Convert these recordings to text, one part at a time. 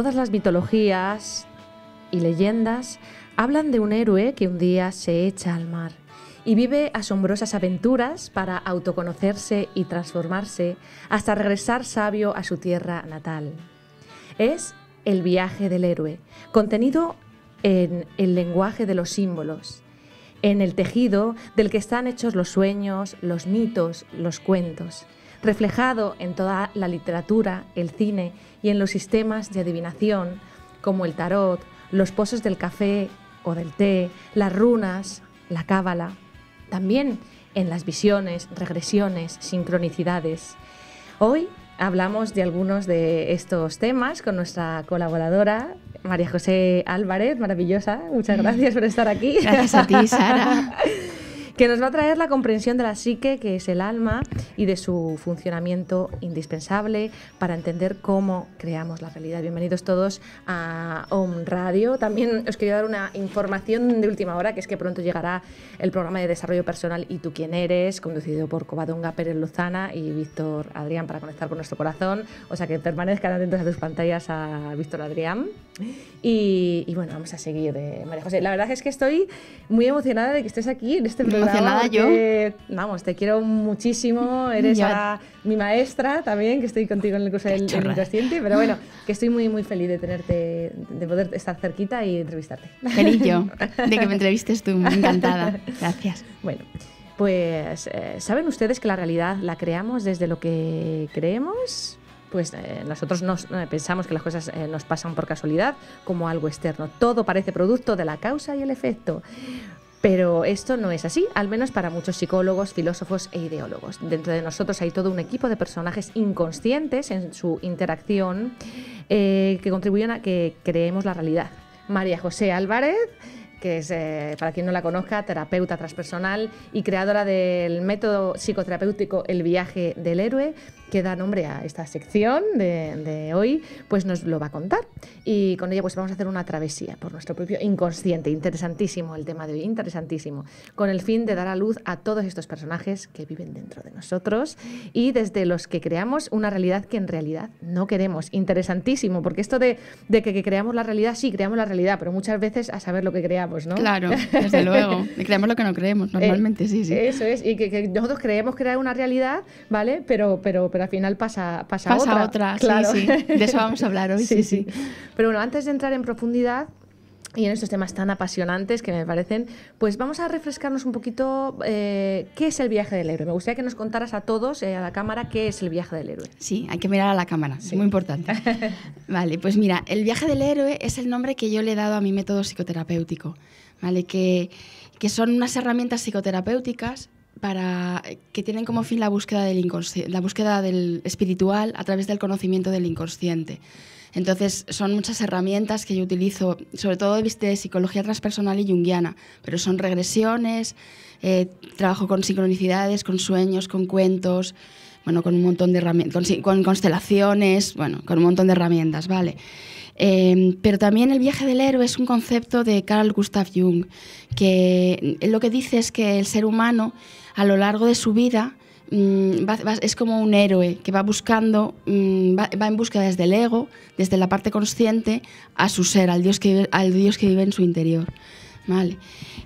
Todas las mitologías y leyendas hablan de un héroe que un día se echa al mar y vive asombrosas aventuras para autoconocerse y transformarse hasta regresar sabio a su tierra natal. Es el viaje del héroe, contenido en el lenguaje de los símbolos, en el tejido del que están hechos los sueños, los mitos, los cuentos, reflejado en toda la literatura, el cine y en los sistemas de adivinación, como el tarot, los pozos del café o del té, las runas, la cábala. También en las visiones, regresiones, sincronicidades. Hoy hablamos de algunos de estos temas con nuestra colaboradora María José Álvarez, maravillosa. Muchas gracias por estar aquí. Gracias a ti, Sara. que nos va a traer la comprensión de la psique, que es el alma, y de su funcionamiento indispensable para entender cómo creamos la realidad. Bienvenidos todos a Home Radio. También os quería dar una información de última hora, que es que pronto llegará el programa de desarrollo personal Y tú quién eres, conducido por Covadonga Pérez Luzana y Víctor Adrián para conectar con nuestro corazón. O sea que permanezcan atentos a tus pantallas a Víctor Adrián. Y, bueno, vamos a seguir, de eh, María José. La verdad es que estoy muy emocionada de que estés aquí en este programa. Nada yo. Vamos, te quiero muchísimo. Eres mi maestra también, que estoy contigo en el curso del, del, Pero bueno, que estoy muy, muy feliz de tenerte, de poder estar cerquita y entrevistarte. Feliz yo de que me entrevistes tú. Encantada. Gracias. Bueno. Pues, eh, ¿saben ustedes que la realidad la creamos desde lo que creemos? pues eh, nosotros nos, eh, pensamos que las cosas nos pasan por casualidad como algo externo. Todo parece producto de la causa y el efecto. Pero esto no es así, al menos para muchos psicólogos, filósofos e ideólogos. Dentro de nosotros hay todo un equipo de personajes inconscientes en su interacción eh, que contribuyen a que creemos la realidad. María José Álvarez, que es, eh, para quien no la conozca, terapeuta transpersonal y creadora del método psicoterapéutico El viaje del héroe, que da nombre a esta sección de, hoy, pues nos lo va a contar. Y con ella pues vamos a hacer una travesía por nuestro propio inconsciente. Interesantísimo el tema de hoy, interesantísimo. Con el fin de dar a luz a todos estos personajes que viven dentro de nosotros y desde los que creamos una realidad que en realidad no queremos. Interesantísimo, porque esto de, de que, creamos la realidad, sí, creamos la realidad, pero muchas veces a saber lo que creamos, ¿no? Claro, desde luego. creamos lo que no creemos, eh, normalmente, sí, sí. Eso es, y que, nosotros creemos crear una realidad, ¿vale? pero, pero al final pasa, pasa, otra. De eso vamos a hablar hoy. sí, sí. Pero bueno, antes de entrar en profundidad, y en estos temas tan apasionantes que me parecen, pues vamos a refrescarnos un poquito eh, qué es el viaje del héroe. Me gustaría que nos contaras a todos, eh, a la cámara, qué es el viaje del héroe. Sí, hay que mirar a la cámara, es muy importante. vale, pues mira, el viaje del héroe es el nombre que yo le he dado a mi método psicoterapéutico, ¿vale? Que, que son unas herramientas psicoterapéuticas para eh, que tienen como fin la búsqueda del la búsqueda del espiritual a través del conocimiento del inconsciente. Entonces, son muchas herramientas que yo utilizo, sobre todo de psicología transpersonal y junguiana, pero son regresiones, eh, trabajo con sincronicidades, con sueños, con cuentos, bueno, con un montón de herramientas, con, constelaciones, bueno, con un montón de herramientas, ¿vale? Em, pero también el viaje del héroe es un concepto de Carl Gustav Jung, que lo que dice es que el ser humano a lo largo de su vida mm, es como un héroe que va buscando, mm, va, en busca desde el ego, desde la parte consciente, a su ser, al Dios que, al Dios que vive en su interior.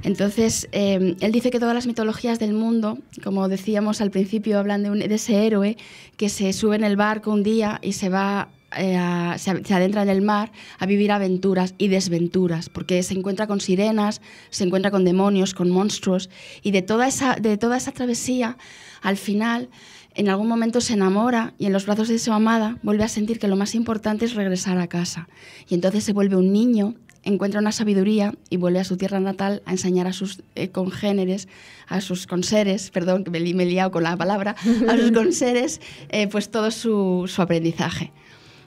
Entonces, em, él dice que todas las mitologías del mundo, como decíamos al principio, hablan de, ese héroe que se sube en el barco un día y se va eh, se, adentra en el mar a vivir aventuras y desventuras, porque se encuentra con sirenas, se encuentra con demonios, con monstruos, y de toda esa, de toda esa travesía, al final, en algún momento se enamora y en los brazos de su amada vuelve a sentir que lo más importante es regresar a casa. Y entonces se vuelve un niño encuentra una sabiduría y vuelve a su tierra natal a enseñar a sus eh, congéneres, a sus conseres, perdón, me, con la palabra, a sus conseres, eh, pues todo su aprendizaje.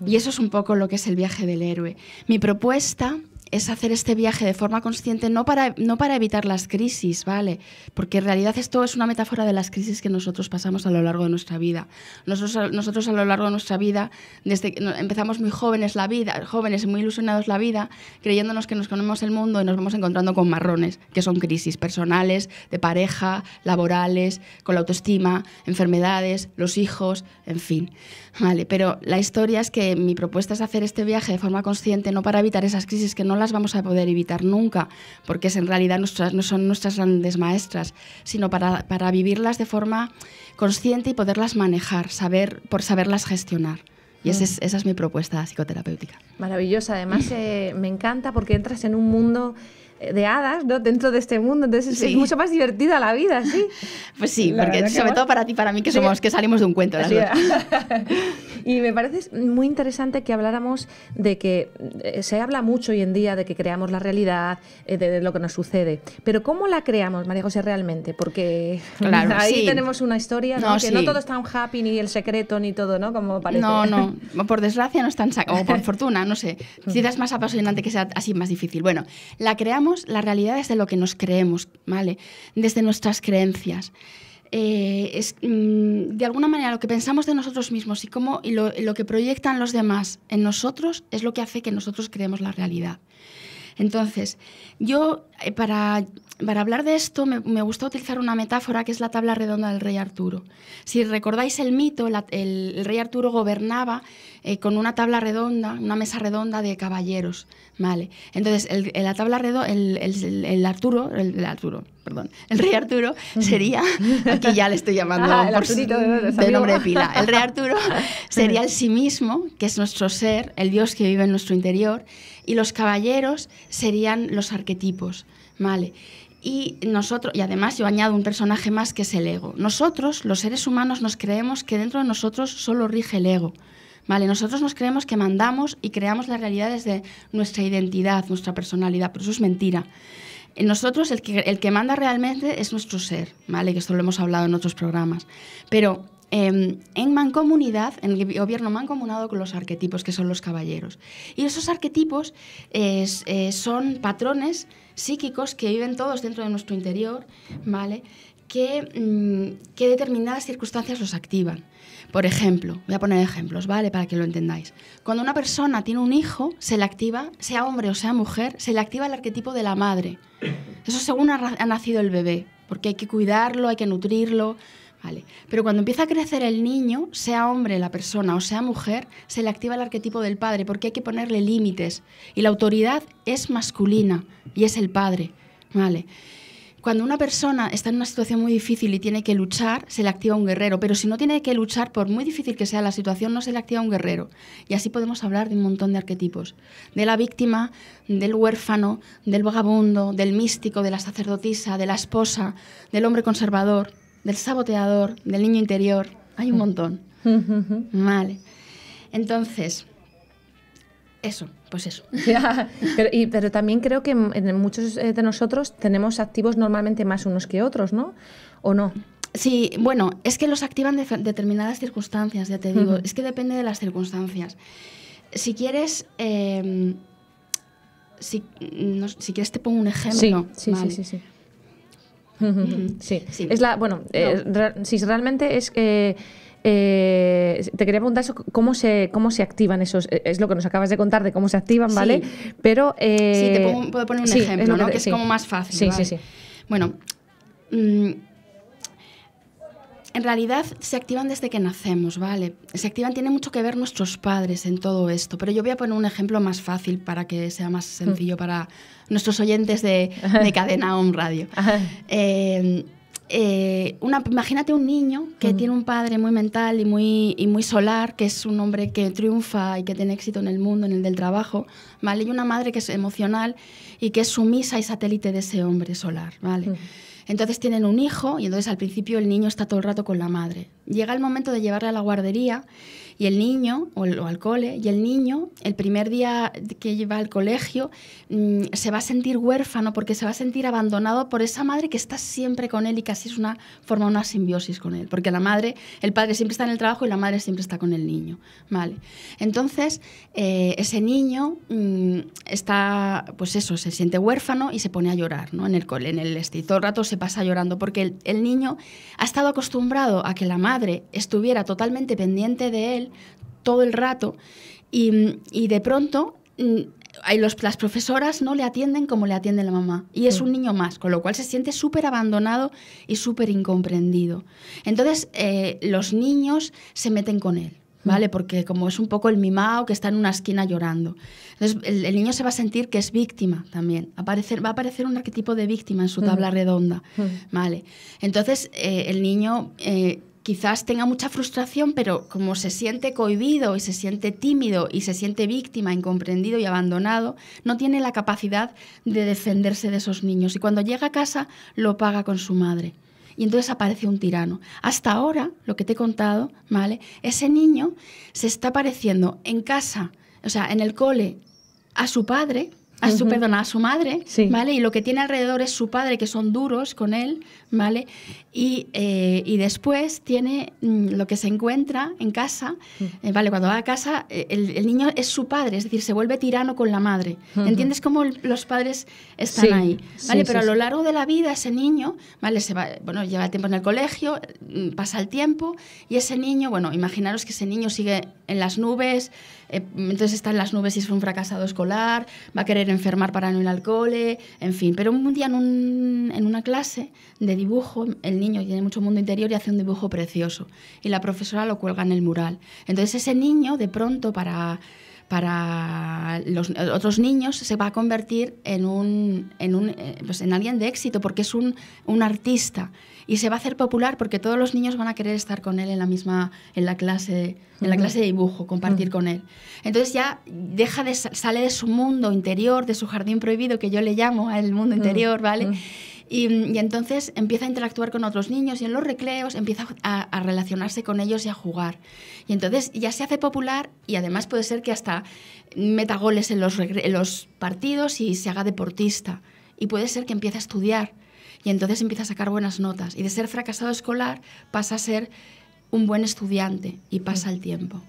Y eso es un poco lo que es el viaje del héroe. Mi propuesta es hacer este viaje de forma consciente, no para, no para evitar las crisis, ¿vale? Porque en realidad esto es una metáfora de las crisis que nosotros pasamos a lo largo de nuestra vida. Nosotros, nosotros a lo largo de nuestra vida, desde que empezamos muy jóvenes la vida, jóvenes muy ilusionados la vida, creyéndonos que nos conocemos el mundo y nos vamos encontrando con marrones, que son crisis personales, de pareja, laborales, con la autoestima, enfermedades, los hijos, en fin. ¿Vale? Pero la historia es que mi propuesta es hacer este viaje de forma consciente, no para evitar esas crisis que no las vamos a poder evitar nunca, porque es en realidad nuestras, no son nuestras grandes maestras, sino para, vivirlas de forma consciente y poderlas manejar, saber, por saberlas gestionar. Y mm. esa es, mi propuesta psicoterapéutica. Maravillosa, además eh, me encanta porque entras en un mundo de hadas, ¿no? Dentro de este mundo, entonces es mucho más divertida la vida, Pues sí, porque sobre todo para ti, para mí, que somos, que salimos de un cuento. y me parece muy interesante que habláramos de que eh, se habla mucho hoy en día de que creamos la realidad, eh, de, lo que nos sucede, pero ¿cómo la creamos, María José, realmente? Porque ahí tenemos una historia, ¿no? que no todo es tan happy, ni el secreto, ni todo, ¿no? Como parece. No, no, por desgracia no es tan... o por fortuna, no sé. Si es más apasionante que sea así más difícil. Bueno, la creamos la realidad desde lo que nos creemos, ¿vale? Desde nuestras creencias. Eh, es, mm, de alguna manera lo que pensamos de nosotros mismos y, cómo, y lo, que proyectan los demás en nosotros es lo que hace que nosotros creemos la realidad. Entonces, yo eh, para, para, hablar de esto me, gusta utilizar una metáfora que es la tabla redonda del rey Arturo. Si recordáis el mito, el, rey Arturo gobernaba eh, con una tabla redonda, una mesa redonda de caballeros, ¿vale? Entonces, el, la tabla redonda, el, el, el, Arturo, el, Arturo, perdón, el rey Arturo sería, aquí ya le estoy llamando ah, por, nombre pila, el rey Arturo sería el sí mismo, que es nuestro ser, el Dios que vive en nuestro interior, y los caballeros serían los arquetipos, ¿vale? Y nosotros, y además yo añado un personaje más que es el ego. Nosotros, los seres humanos, nos creemos que dentro de nosotros solo rige el ego. Vale, nosotros nos creemos que mandamos y creamos las realidades de nuestra identidad, nuestra personalidad, pero eso es mentira. Eh, nosotros el que, manda realmente es nuestro ser, ¿vale? Que esto lo hemos hablado en otros programas. Pero em, en mancomunidad, en el gobierno mancomunado con los arquetipos, que son los caballeros. Y esos arquetipos eh, son patrones psíquicos que viven todos dentro de nuestro interior, ¿vale? Que, mm, que determinadas circunstancias los activan. Por ejemplo, voy a poner ejemplos, ¿vale? Para que lo entendáis. Cuando una persona tiene un hijo, se le activa, sea hombre o sea mujer, se le activa el arquetipo de la madre. Eso según ha, nacido el bebé, porque hay que cuidarlo, hay que nutrirlo, ¿vale? Pero cuando empieza a crecer el niño, sea hombre la persona o sea mujer, se le activa el arquetipo del padre, porque hay que ponerle límites. Y la autoridad es masculina y es el padre, ¿vale? cuando una persona está en una situación muy difícil y tiene que luchar, se le activa un guerrero, pero si no tiene que luchar, por muy difícil que sea la situación, no se le activa un guerrero. Y así podemos hablar de un montón de arquetipos, de la víctima, del huérfano, del vagabundo, del místico, de la sacerdotisa, de la esposa, del hombre conservador, del saboteador, del niño interior. Hay un montón. vale. Entonces, eso, pues eso. pero, también creo que en muchos eh, de nosotros tenemos activos normalmente más unos que otros, ¿no? ¿O no? Sí, bueno, es que los activan determinadas circunstancias, ya te digo. Es que depende de las circunstancias. Si quieres... Em, si, quieres te pongo un ejemplo. Sí, sí, sí, sí, sí. Es la, bueno, eh, si realmente es que... Eh, te quería preguntar ¿cómo se, cómo se activan esos? Eh, es lo que nos acabas de contar de cómo se activan, ¿vale? Sí. Pero. sí, te eh, puedo, poner un ejemplo, que, ¿no? que, es como más fácil. Sí, sí, sí. Bueno. Mm, en realidad se activan desde que nacemos, ¿vale? Se activan, tiene mucho que ver nuestros padres en todo esto, pero yo voy a poner un ejemplo más fácil para que sea más mm. sencillo para nuestros oyentes de, de Cadena on Radio. Eh, eh, una, imagínate un niño que mm. tiene un padre muy mental y muy, muy solar, que es un hombre que triunfa y que tiene éxito en el mundo, en el del trabajo, ¿vale? Y una madre que es emocional y que es sumisa y satélite de ese hombre solar, ¿vale? Mm. Entonces tienen un hijo y entonces al principio el niño está todo el rato con la madre. Llega el momento de llevarle a la guardería y el niño, o, al cole, y el niño, el primer día que lleva al colegio, mm, se va a sentir huérfano porque se va a sentir abandonado por esa madre que está siempre con él y casi es una, forma una simbiosis con él. Porque la madre, el padre siempre está en el trabajo y la madre siempre está con el niño. ¿vale? Entonces, eh, ese niño mm, está, pues eso, se siente huérfano y se pone a llorar ¿no? en el cole, en el este. Y todo el rato se pasa llorando porque el niño ha estado acostumbrado a que la madre estuviera totalmente pendiente de él todo el rato. Y, de pronto mm, los, las profesoras no le atienden como le atiende la mamá. Y es un niño más, con lo cual se siente súper abandonado y súper incomprendido. Entonces, eh, los niños se meten con él. ¿Vale? Mm. Porque como es un poco el mimado que está en una esquina llorando. Entonces el, niño se va a sentir que es víctima también. Aparecer, va a aparecer un arquetipo de víctima en su mm. tabla redonda, ¿vale? Entonces eh, el niño eh, quizás tenga mucha frustración, pero como se siente cohibido y se siente tímido y se siente víctima, incomprendido y abandonado, no tiene la capacidad de defenderse de esos niños. Y cuando llega a casa lo paga con su madre. Y entonces aparece un tirano. Hasta ahora, lo que te he contado, ¿vale? Ese niño se está pareciendo en casa, o sea, en el cole, a su padre, a su, perdona, a su madre, ¿vale? Y lo que tiene alrededor es su padre, que son duros con él, ¿vale? Y, eh, y después tiene mm, lo que se encuentra en casa, eh, ¿vale? Cuando va a casa, eh, el, niño es su padre, es decir, se vuelve tirano con la madre. ¿Entiendes cómo los padres están ahí? ¿Vale? Pero a lo largo de la vida ese niño, ¿vale? Se va, bueno, lleva tiempo en el colegio, mm, pasa el tiempo y ese niño, bueno, imaginaros que ese niño sigue en las nubes, entonces está en las nubes y es un fracasado escolar, va a querer enfermar para no ir al cole, en fin. Pero un día en una clase de dibujo, el niño tiene mucho mundo interior y hace un dibujo precioso. Y la profesora lo cuelga en el mural. Entonces ese niño, de pronto, para para los otros niños se va a convertir en, un, en, un, eh, pues, en alguien de éxito porque es un, artista y se va a hacer popular porque todos los niños van a querer estar con él en la misma en la clase en la clase de dibujo compartir con él entonces ya deja de sale de su mundo interior de su jardín prohibido que yo le llamo el mundo interior vale y, entonces empieza a interactuar con otros niños y en los recreos empieza a, relacionarse con ellos y a jugar. Y entonces ya se hace popular y además puede ser que hasta meta goles en los, en los partidos y se haga deportista. Y puede ser que empiece a estudiar y entonces empieza a sacar buenas notas. Y de ser fracasado escolar pasa a ser un buen estudiante y pasa el tiempo.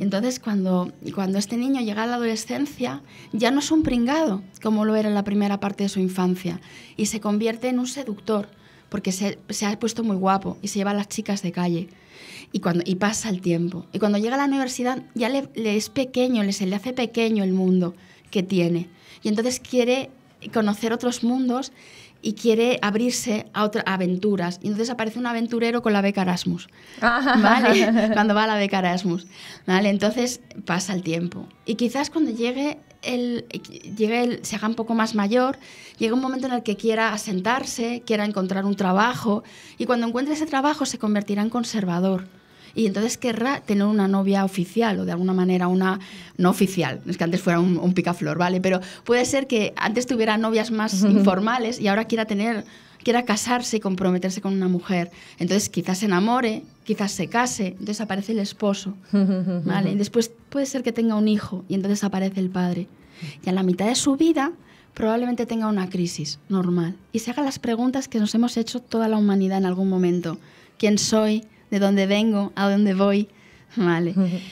Entonces, cuando, cuando este niño llega a la adolescencia, ya no es un pringado, como lo era en la primera parte de su infancia, y se convierte en un seductor, porque se, ha puesto muy guapo y se lleva a las chicas de calle. Y, cuando, y pasa el tiempo. Y cuando llega a la universidad, ya le, es pequeño, le hace pequeño el mundo que tiene. Y entonces quiere conocer otros mundos y quiere abrirse a otras aventuras. Y entonces aparece un aventurero con la beca Erasmus, ah. cuando va a la beca Erasmus, ¿vale? Entonces pasa el tiempo. Y quizás cuando llegue el, se haga un poco más mayor, llega un momento en el que quiera asentarse, quiera encontrar un trabajo, y cuando encuentre ese trabajo se convertirá en conservador y entonces querrá tener una novia oficial o de alguna manera una no oficial. Es que antes fuera un, picaflor, ¿vale? Pero puede ser que antes tuviera novias más informales y ahora quiera tener quiera casarse y comprometerse con una mujer. Entonces quizás se enamore, quizás se case, entonces aparece el esposo. ¿vale? Después puede ser que tenga un hijo y entonces aparece el padre. Y a la mitad de su vida probablemente tenga una crisis normal y se haga las preguntas que nos hemos hecho toda la humanidad en algún momento. ¿Quién soy? de dónde vengo, a dónde voy, ¿vale?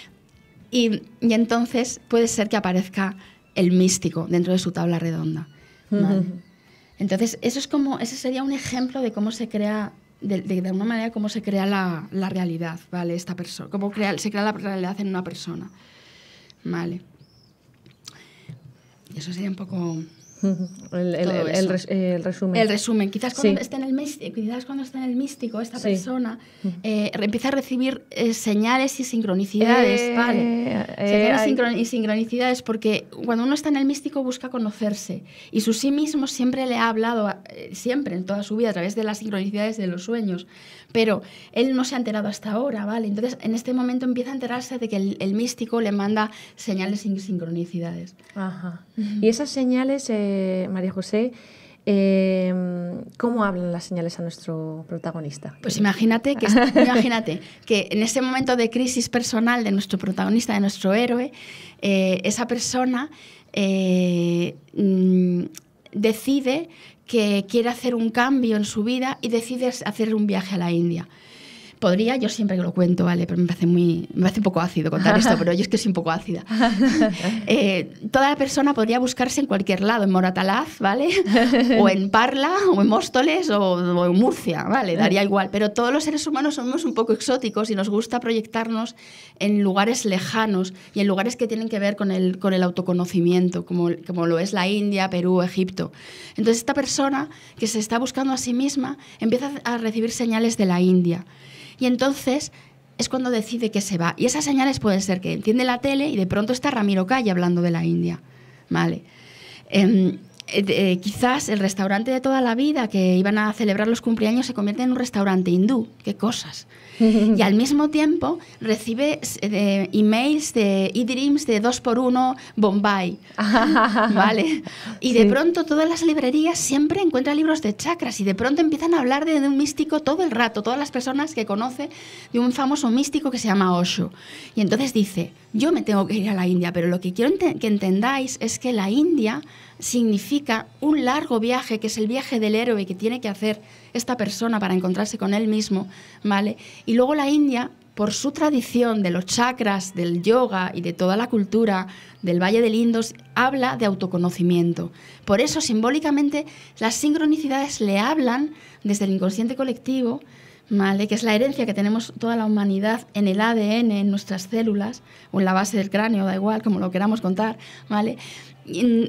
Y, entonces puede ser que aparezca el místico dentro de su tabla redonda. Entonces, eso es como, ese sería un ejemplo de cómo se crea de, alguna manera cómo se crea la, realidad, ¿vale? Esta persona, cómo crea, se crea la realidad en una persona, ¿vale? Eso sería un poco el, resumen. El resumen. Quizás cuando, está esté, en el místico, cuando en el místico, esta persona eh, empieza a recibir eh, señales y sincronicidades. Eh, y sincronicidades, porque cuando uno está en el místico busca conocerse. Y su sí mismo siempre le ha hablado, siempre en toda su vida, a través de las sincronicidades de los sueños. Pero él no se ha enterado hasta ahora, ¿vale? Entonces, en este momento empieza a enterarse de que el, místico le manda señales y sincronicidades. Y esas señales. Eh, María José, eh, ¿Cómo hablan las señales a nuestro protagonista? Pues imagínate que, imagínate que en ese momento de crisis personal de nuestro protagonista, de nuestro héroe, eh, esa persona mm, decide que quiere hacer un cambio en su vida y decide hacer un viaje a la India. Podría, yo siempre que lo cuento, ¿vale? Pero me parece, muy, me parece un poco ácido contar esto, pero yo es que soy un poco ácida. Eh, toda la persona podría buscarse en cualquier lado, en Moratalaz, ¿vale? O en Parla, o en Móstoles, o, o en Murcia, ¿vale? Daría igual. Pero todos los seres humanos somos un poco exóticos y nos gusta proyectarnos en lugares lejanos y en lugares que tienen que ver con el, con el autoconocimiento, como, como lo es la India, Perú, Egipto. Entonces, esta persona que se está buscando a sí misma empieza a recibir señales de la India. Y entonces es cuando decide que se va. Y esas señales pueden ser que enciende la tele y de pronto está Ramiro Calle hablando de la India. Vale. Em, eh, eh, quizás el restaurante de toda la vida que iban a celebrar los cumpleaños se convierte en un restaurante hindú. ¡Qué cosas! y al mismo tiempo recibe eh, emails de e-dreams de 2x1 Bombay. ¿Vale? Y de pronto todas las librerías siempre encuentran libros de chakras y de pronto empiezan a hablar de, un místico todo el rato, todas las personas que conoce de un famoso místico que se llama Osho. Y entonces dice, yo me tengo que ir a la India, pero lo que quiero que entendáis es que la India significa un largo viaje, que es el viaje del héroe que tiene que hacer esta persona para encontrarse con él mismo, ¿vale? Y luego la India, por su tradición de los chakras, del yoga y de toda la cultura del Valle de Lindos, habla de autoconocimiento. Por eso, simbólicamente, las sincronicidades le hablan desde el inconsciente colectivo, ¿vale? que es la herencia que tenemos toda la humanidad en el ADN, en nuestras células, o en la base del cráneo, da igual, como lo queramos contar, ¿vale?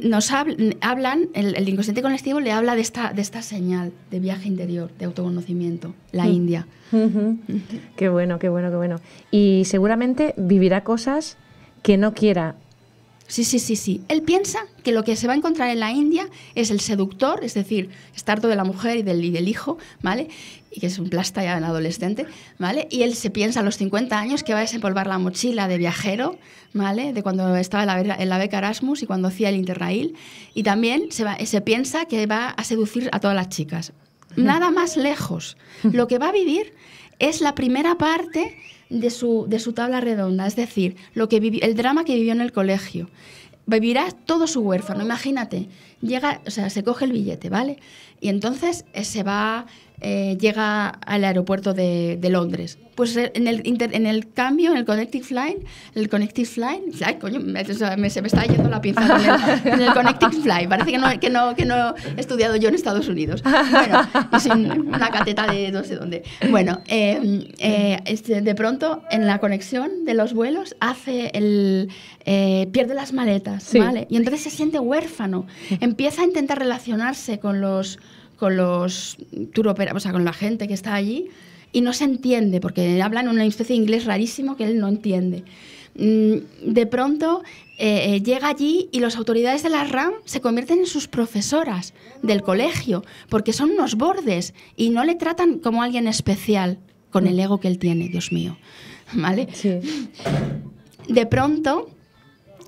nos hablan, el, inconsciente colectivo le habla de esta, de esta señal de viaje interior, de autoconocimiento, la mm. India. qué bueno, qué bueno, qué bueno. Y seguramente vivirá cosas que no quiera Sí, sí, sí, sí. Él piensa que lo que se va a encontrar en la India es el seductor, es decir, todo de la mujer y del, hijo, ¿vale? Y que es un plasta ya en adolescente, ¿vale? Y él se piensa a los 50 años que va a desempolvar la mochila de viajero, ¿vale? De cuando estaba en la, beca Erasmus y cuando hacía el Interrail. Y también se piensa que va a seducir a todas las chicas. Nada más lejos. Lo que va a vivir es la primera parte de su, de su tabla redonda, es decir, lo que vivió el drama que vivió en el colegio. Vivirá todo su huérfano, imagínate. Llega, o sea, se coge el billete, ¿vale? Y entonces eh, se va, eh, llega al aeropuerto de, Londres. Pues eh, en el, cambio, en el Connective Flight, el Connective Flight, coño, me, se me está yendo la pinza en el Connective Flight. Parece que no, he estudiado yo en Estados Unidos. Bueno, una cateta de no sé dónde. Bueno, em, eh, este, de pronto en la conexión de los vuelos hace el, pierde las maletas, ¿vale? Y entonces se siente huérfano. Empieza a intentar relacionarse con los con los tour o sea, con la gente que está allí y no se entiende porque hablan una especie de inglés rarísimo que él no entiende. Mm, de pronto eh, eh, llega allí y las autoridades de la RAM se convierten en sus profesoras del colegio porque son unos bordes y no le tratan como alguien especial con el ego que él tiene, Dios mío. ¿Vale? Sí. De pronto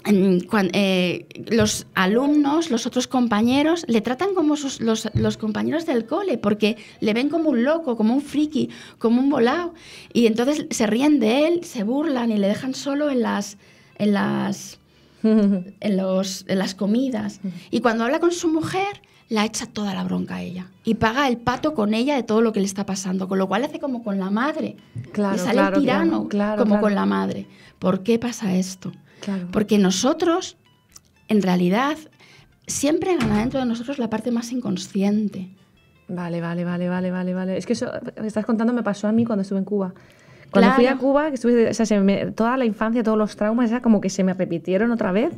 eh, los alumnos, los otros compañeros, le tratan como los, compañeros del cole, porque le ven como un loco, como un friki, como un volado. Y entonces se ríen de él, se burlan y le dejan solo en las, las, en las comidas. Y cuando habla con su mujer, la echa toda la bronca a ella y paga el pato con ella de todo lo que le está pasando, con lo cual hace como con la madre, claro, le sale el tirano como con la madre. ¿Por qué pasa esto? Porque nosotros, en realidad, siempre gana dentro de nosotros la parte más inconsciente. Vale, vale, vale, vale, vale, vale. Es que eso que estás contando me pasó a mí cuando estuve en Cuba. Cuando fui a Cuba, que estuve, toda la infancia, todos los traumas, era como que se me repitieron otra vez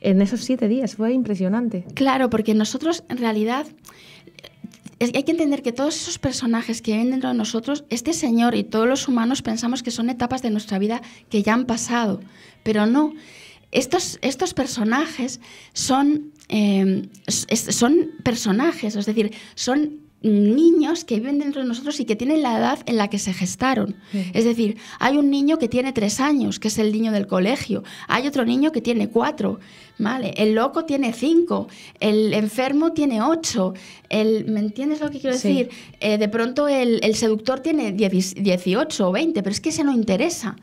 en esos siete días. Fue impresionante. Claro, porque nosotros en realidad hay que entender que todos esos personajes que viven dentro de nosotros, este señor y todos los humanos pensamos que son etapas de nuestra vida que ya han pasado, pero no. Estos, estos personajes son, em, son personajes, es decir, son niños que viven dentro de nosotros y que tienen la edad en la que se gestaron. Es decir, hay un niño que tiene tres años, que es el niño del colegio, hay otro niño que tiene cuatro, ¿vale? El loco tiene cinco, el enfermo tiene ocho, el, ¿me entiendes lo que quiero decir? Eh, de pronto el, seductor tiene 18 o 20, pero es que ese no interesa,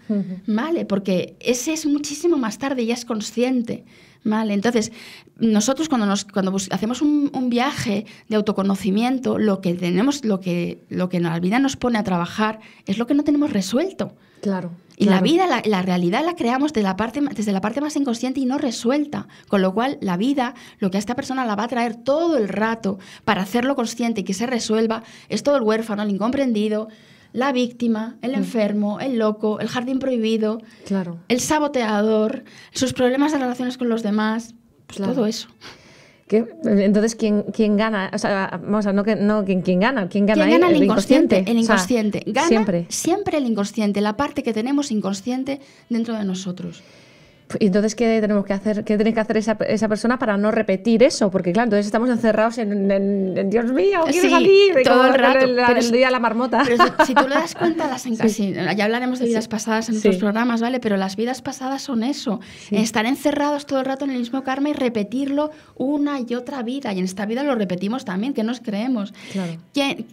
¿vale? Porque ese es muchísimo más tarde, ya es consciente. Vale, entonces, nosotros cuando, nos, cuando hacemos un, viaje de autoconocimiento, lo que tenemos, lo que, lo que la vida nos pone a trabajar es lo que no tenemos resuelto. Claro. Y la vida, la, realidad la creamos la parte, desde la parte más inconsciente y no resuelta. Con lo cual, la vida, lo que a esta persona la va a traer todo el rato para hacerlo consciente y que se resuelva, es todo el huérfano, el incomprendido, la víctima, el mm. enfermo, el loco, el jardín prohibido, claro. el saboteador, sus problemas de relaciones con los demás, pues todo eso entonces, ¿quién, ¿quién, gana? O sea, vamos a no, no ¿quién, gana? ¿Quién gana, el, inconsciente? El inconsciente. gana siempre. siempre el inconsciente, la parte que tenemos inconsciente dentro de nosotros. Pues, entonces, ¿qué tenemos que hacer? ¿Qué tiene que hacer esa, persona para no repetir eso? Porque, claro, entonces estamos encerrados en, Dios mío, quiero sí, todo el rato. día de la marmota. si, tú le das cuenta, las ya hablaremos de vidas pasadas en otros programas, ¿vale? Pero las vidas pasadas son eso: estar encerrados todo el rato en el mismo karma y repetirlo una y otra vida. Y en esta vida lo repetimos también, que nos creemos?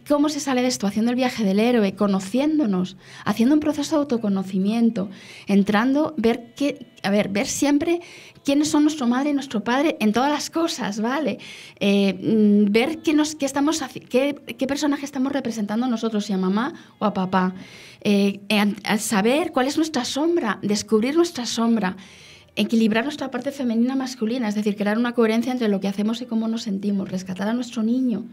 ¿Cómo se sale de esto? Haciendo el viaje del héroe, conociéndonos, haciendo un proceso de autoconocimiento, entrando, ver qué a ver, ver siempre quiénes son nuestro madre y nuestro padre en todas las cosas, ¿vale? Eh, mm, ver qué, nos, estamos, personaje estamos representando nosotros, si a mamá o a papá. Eh, eh, saber cuál es nuestra sombra, descubrir nuestra sombra equilibrar nuestra parte femenina masculina, es decir, crear una coherencia entre lo que hacemos y cómo nos sentimos, rescatar a nuestro niño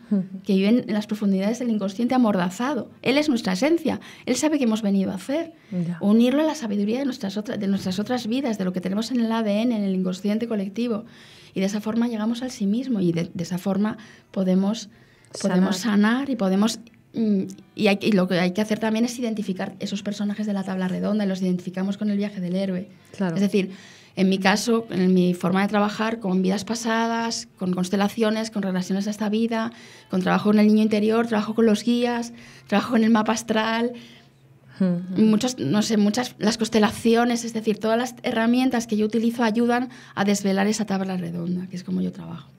que vive en las profundidades del inconsciente amordazado. Él es nuestra esencia, él sabe que hemos venido a hacer, unirlo a la sabiduría de nuestras, de nuestras otras vidas, de lo que tenemos en el ADN, en el inconsciente colectivo. Y de esa forma llegamos al sí mismo y de, esa forma podemos, podemos sanar. y podemos mm, y, y, lo que hay que hacer también es identificar esos personajes de la tabla redonda y los identificamos con el viaje del héroe. Claro. Es decir, en mi caso, en mi forma de trabajar con vidas pasadas, con constelaciones, con relaciones a esta vida, con trabajo en el niño interior, trabajo con los guías, trabajo en el mapa astral, muchas, no sé, muchas, las constelaciones, es decir, todas las herramientas que yo utilizo ayudan a desvelar esa tabla redonda, que es como yo trabajo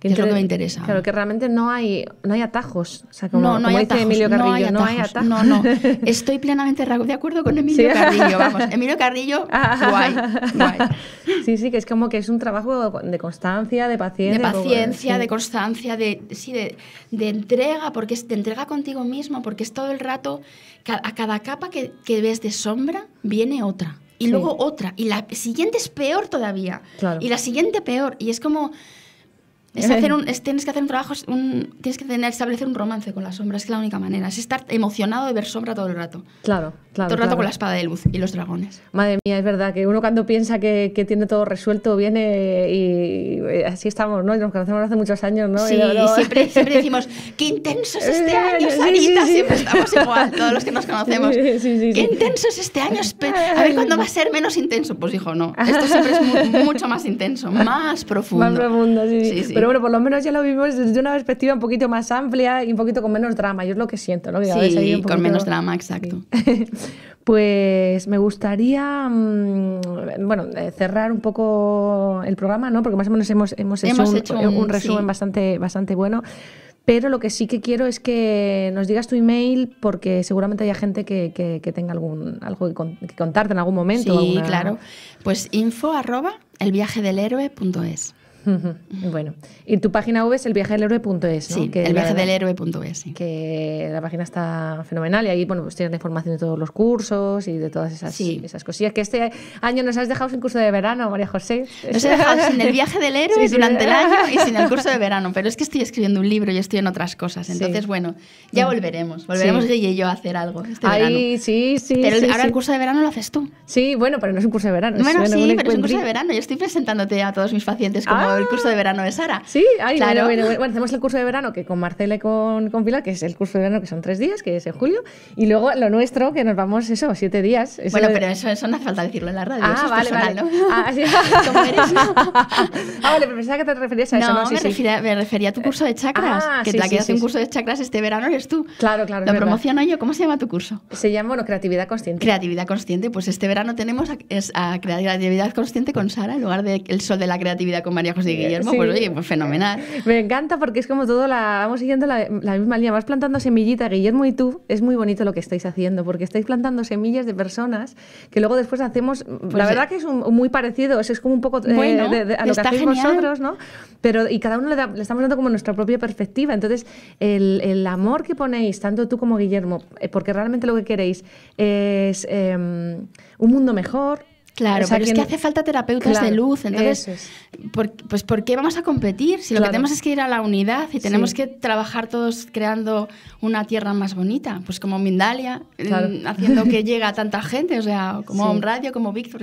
que, es lo que me interesa. Claro, que realmente no hay, no hay atajos. como, dice Emilio Carrillo, no hay, atajos, no Estoy plenamente de acuerdo con Emilio ¿Sí? Carrillo, vamos. Emilio Carrillo, ah. guay, Sí, sí, que es como que es un trabajo de constancia, de paciencia. De paciencia, de, constancia, de, de, entrega, porque te entrega contigo mismo, porque es todo el rato, a cada capa que, ves de sombra, viene otra. Y luego otra. Y la siguiente es peor todavía. Y la siguiente peor. Y es como Es tienes que hacer un trabajo, tienes que tener, establecer un romance con la sombra, es que la única manera. Es estar emocionado de ver sombra todo el rato. Claro, claro. Todo el rato con la espada de luz y los dragones. Madre mía, es verdad que uno cuando piensa que, tiene todo resuelto viene y, eh, así estamos, ¿no? Y nos conocemos hace muchos años, ¿no? Sí, y, siempre, decimos, qué intenso es este año, Sarita. Sí, sí, siempre estamos igual, todos los que nos conocemos. qué intenso es este año. A ver cuándo va a ser menos intenso. Pues hijo, no. Esto siempre es mucho más intenso, más profundo. Más profundo, sí. Pero bueno, por lo menos ya lo vimos desde una perspectiva un poquito más amplia y un poquito con menos drama. Yo es lo que siento, ¿no? sí, con menos drama, exacto. pues me gustaría, mm, bueno, eh, cerrar un poco el programa, ¿no? Porque más o menos hemos, hemos, hecho, un, resumen bastante, bastante bueno. Pero lo que sí que quiero es que nos digas tu email porque seguramente haya gente que, tenga algún, algo que, contarte en algún momento. Sí, claro. Pues info arroba es. Bueno, y tu página web es elviajedelhéroe.es, ¿no? Sí, que elviajedelhéroe.es, Que la página está fenomenal y ahí, bueno, pues tienes la información de todos los cursos y de todas esas, esas cosillas. Que este año nos has dejado sin curso de verano, María José. Nos he dejado sin el viaje del héroe durante el año y sin el curso de verano, pero es que estoy escribiendo un libro y estoy en otras cosas, entonces, bueno, ya volveremos, volveremos Guille y yo a hacer algo este sí, sí, Pero ahora el curso de verano lo haces tú. Sí, bueno, pero no es un curso de verano. Bueno, sí, pero es un curso de verano, yo estoy presentándote a todos mis pacientes como el curso de verano de Sara. Sí, claro. Bueno, bueno, hacemos el curso de verano que con Marcela y con, con Pilar, que es el curso de verano que son tres días, que es en julio, y luego lo nuestro, que nos vamos, eso, siete días. bueno, pero eso, no hace falta decirlo en la radio. Ah, vale, vale. Ah, vale, pero pensaba que te referías a eso. No, me, Refería, me, refería, a tu curso de eh, chakras, ah, que la que hace un curso de chakras este verano eres tú. Claro, claro. Lo promociono yo. ¿Cómo se llama tu curso? Se llama, bueno, Creatividad Consciente. Creatividad Consciente, pues este verano tenemos a, Creatividad Consciente con Sara, en lugar de Sol de la Creatividad con María José Sí, Guillermo, pues oye, pues, fenomenal. Me encanta porque es como todo, la, vamos siguiendo la, misma línea, vas plantando semillita, Guillermo y tú, es muy bonito lo que estáis haciendo, porque estáis plantando semillas de personas que luego después hacemos, la pues, verdad que es muy parecido, es, es, como un poco eh, a lo que hacéis nosotros, ¿no? Pero, y cada uno le, estamos dando como nuestra propia perspectiva, entonces el, amor que ponéis, tanto tú como Guillermo, eh, porque realmente lo que queréis es em, un mundo mejor, Claro, pero es que hace falta terapeutas de luz. Entonces, por, pues ¿por qué vamos a competir? Si lo que tenemos es que ir a la unidad y tenemos que trabajar todos creando una tierra más bonita, pues como Mindalia, mm, haciendo que llegue a tanta gente, o sea, como radio, como Víctor,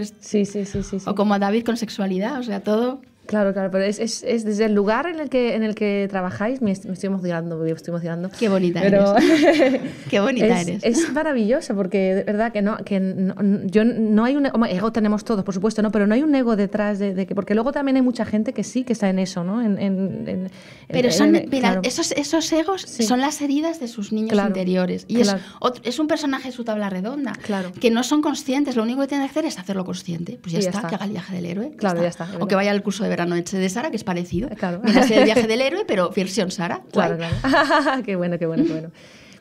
o como David con sexualidad, o sea, todo Claro, claro, pero es, es, desde el lugar en el que, en el que trabajáis, me, estoy emocionando, estoy emocionando. Qué bonita eres. Qué bonita eres. Es maravilloso, porque de verdad que no, yo no hay un ego, tenemos todos, por supuesto, ¿no? Pero no hay un ego detrás de, que, porque luego también hay mucha gente que sí que está en eso, ¿no? En, pero son, esos, esos egos son las heridas de sus niños interiores. Y es, es un personaje de su tabla redonda, claro. que no son conscientes, lo único que tienen que hacer es hacerlo consciente. Pues ya, está, que haga el viaje del héroe. Claro, ya está. Ya está o que vaya al curso de verano de Sara, que es parecido. Eh, claro. el viaje del héroe, pero versión Sara. Claro, claro. qué bueno, qué bueno, qué bueno.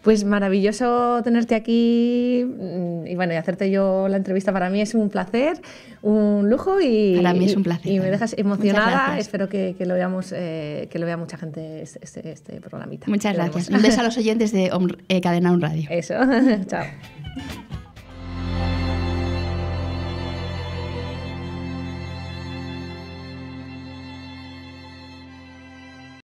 Pues maravilloso tenerte aquí mm, y bueno, y hacerte yo la entrevista para mí es un placer, un lujo y mí un placer. me dejas emocionada. Espero que, lo veamos, eh, que lo vea mucha gente este, este, este programita. Muchas gracias. Un beso a los oyentes de eh, Cadena Un Radio. Eso. Chao.